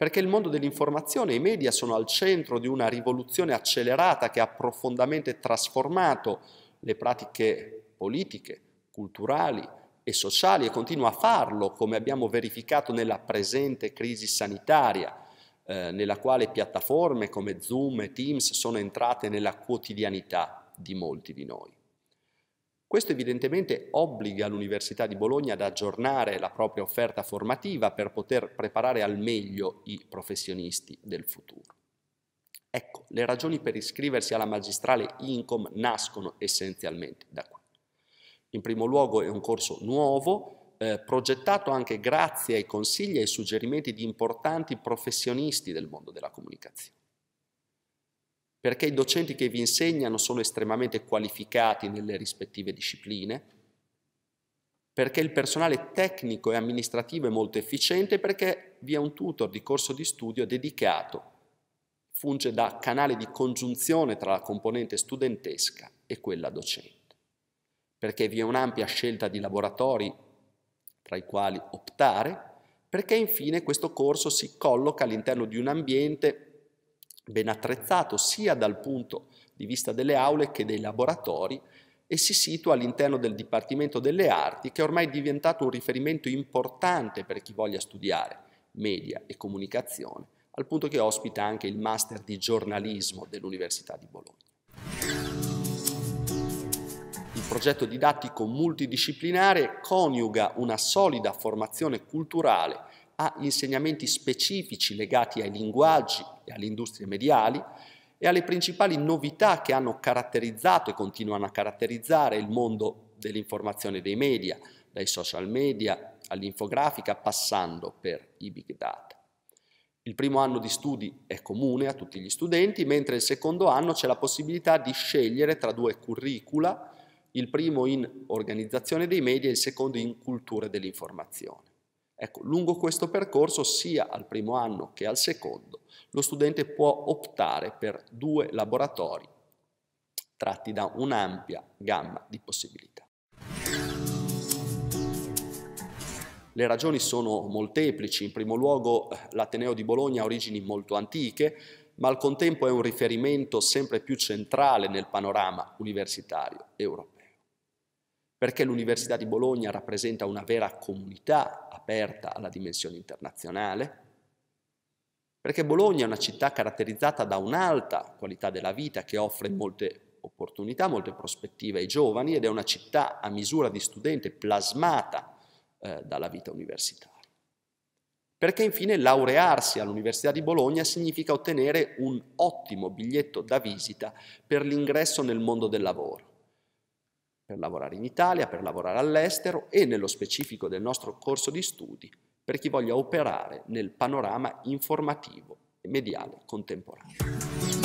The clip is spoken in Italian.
perché il mondo dell'informazione e i media sono al centro di una rivoluzione accelerata che ha profondamente trasformato le pratiche politiche, culturali e sociali e continua a farlo, come abbiamo verificato nella presente crisi sanitaria, eh, nella quale piattaforme come Zoom e Teams sono entrate nella quotidianità di molti di noi. Questo evidentemente obbliga l'Università di Bologna ad aggiornare la propria offerta formativa per poter preparare al meglio i professionisti del futuro. Ecco, le ragioni per iscriversi alla magistrale Incom nascono essenzialmente da qui. In primo luogo è un corso nuovo, eh, progettato anche grazie ai consigli e ai suggerimenti di importanti professionisti del mondo della comunicazione perché i docenti che vi insegnano sono estremamente qualificati nelle rispettive discipline, perché il personale tecnico e amministrativo è molto efficiente, perché vi è un tutor di corso di studio dedicato, funge da canale di congiunzione tra la componente studentesca e quella docente, perché vi è un'ampia scelta di laboratori tra i quali optare, perché infine questo corso si colloca all'interno di un ambiente ben attrezzato sia dal punto di vista delle aule che dei laboratori e si situa all'interno del Dipartimento delle Arti che è ormai diventato un riferimento importante per chi voglia studiare media e comunicazione, al punto che ospita anche il Master di giornalismo dell'Università di Bologna. Il progetto didattico multidisciplinare coniuga una solida formazione culturale ha insegnamenti specifici legati ai linguaggi e alle industrie mediali e alle principali novità che hanno caratterizzato e continuano a caratterizzare il mondo dell'informazione dei media, dai social media all'infografica, passando per i big data. Il primo anno di studi è comune a tutti gli studenti, mentre il secondo anno c'è la possibilità di scegliere tra due curricula, il primo in organizzazione dei media e il secondo in cultura dell'informazione. Ecco, lungo questo percorso, sia al primo anno che al secondo, lo studente può optare per due laboratori tratti da un'ampia gamma di possibilità. Le ragioni sono molteplici, in primo luogo l'Ateneo di Bologna ha origini molto antiche, ma al contempo è un riferimento sempre più centrale nel panorama universitario europeo perché l'Università di Bologna rappresenta una vera comunità aperta alla dimensione internazionale, perché Bologna è una città caratterizzata da un'alta qualità della vita che offre molte opportunità, molte prospettive ai giovani ed è una città a misura di studente plasmata eh, dalla vita universitaria. Perché infine laurearsi all'Università di Bologna significa ottenere un ottimo biglietto da visita per l'ingresso nel mondo del lavoro per lavorare in Italia, per lavorare all'estero e nello specifico del nostro corso di studi per chi voglia operare nel panorama informativo e mediale contemporaneo.